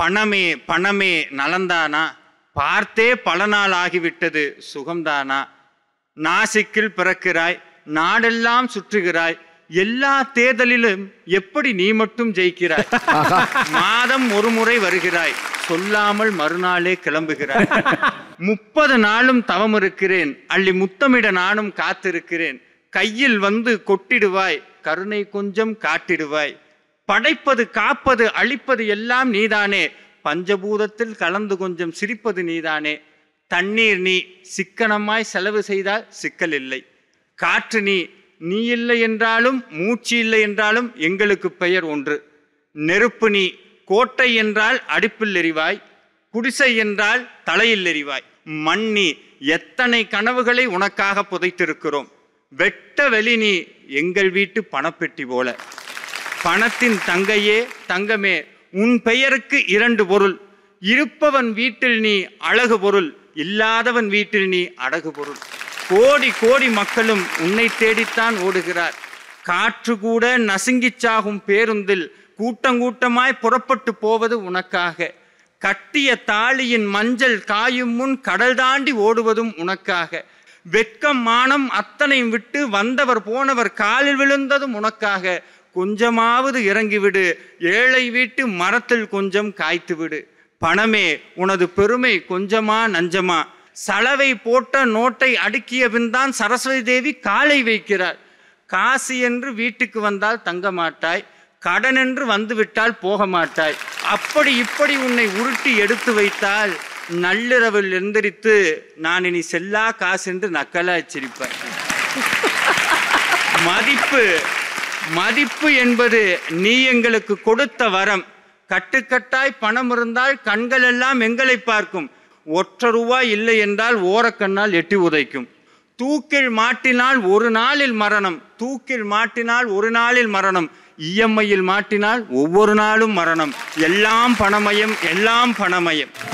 பணமே பணமே நலந்தானா பார்த்தே பல நாள் ஆகிவிட்டது சுகம்தானா நாசிக்கில் பிறக்கிறாய் நாடெல்லாம் சுற்றுகிறாய் எல்லா தேர்தலிலும் எப்படி நீ மட்டும் ஜெயிக்கிறாய் மாதம் ஒரு முறை வருகிறாய் சொல்லாமல் மறுநாளே கிளம்புகிறாய் முப்பது நாளும் தவம் இருக்கிறேன் அள்ளி முத்தமிட நானும் காத்திருக்கிறேன் கையில் வந்து கொட்டிடுவாய் கருணை கொஞ்சம் காட்டிடுவாய் படைப்பது காப்பது அழிப்பது எல்லாம் நீதானே பஞ்சபூதத்தில் கலந்து கொஞ்சம் சிரிப்பது நீதானே தண்ணீர் நீ சிக்கனமாய் செலவு செய்தால் சிக்கல் இல்லை காற்று நீ நீ இல்லை என்றாலும் மூச்சு இல்லை என்றாலும் எங்களுக்கு பெயர் ஒன்று நெருப்பு நீ கோட்டை என்றால் அடுப்பில் எரிவாய் குடிசை என்றால் தலையில் எரிவாய் மண் நீ எத்தனை கனவுகளை உனக்காக புதைத்திருக்கிறோம் வெட்ட வெளி நீ எங்கள் வீட்டு பணப்பெட்டி போல பணத்தின் தங்கையே தங்கமே உன் பெயருக்கு இரண்டு பொருள் இருப்பவன் வீட்டில் நீ அழகு பொருள் இல்லாதவன் வீட்டில் நீ அடகு பொருள் கோடி கோடி மக்களும் உன்னை தேடித்தான் ஓடுகிறார் காற்று கூட நசுங்கி சாகும் பேருந்தில் கூட்டங்கூட்டமாய் புறப்பட்டு போவது உனக்காக கட்டிய தாலியின் மஞ்சள் காயும் முன் கடல் தாண்டி ஓடுவதும் உனக்காக வெட்கம் மானம் அத்தனை விட்டு வந்தவர் போனவர் காலில் விழுந்ததும் உனக்காக கொஞ்சமாவது இறங்கிவிடு ஏழை வீட்டு மரத்தில் கொஞ்சம் காய்த்துவிடு பணமே உனது பெருமை கொஞ்சமா நஞ்சமா சலவை போட்ட நோட்டை அடுக்கிய பின்தான் சரஸ்வதி தேவி காலை வைக்கிறார் காசு என்று வீட்டுக்கு வந்தால் தங்க மாட்டாய் கடன் என்று வந்துவிட்டால் போக மாட்டாய் அப்படி இப்படி உன்னை உருட்டி எடுத்து வைத்தால் நள்ளிரவில் எந்திரித்து நான் இனி செல்லா காசு என்று நக்கலா சிரிப்பேன் மதிப்பு மதிப்பு என்பது நீ எங்களுக்கு கொடுத்த வரம் கட்டுக்கட்டாய் பணம் இருந்தால் கண்கள் எல்லாம் எங்களை பார்க்கும் ஒற்ற ரூபாய் இல்லை என்றால் ஓரக்கண்ணால் எட்டி உதைக்கும் தூக்கில் மாட்டினால் ஒரு நாளில் மரணம் தூக்கில் மாட்டினால் ஒரு நாளில் மரணம் இஎம்ஐயில் மாட்டினால் ஒவ்வொரு நாளும் மரணம் எல்லாம் பணமயம் எல்லாம் பணமயம்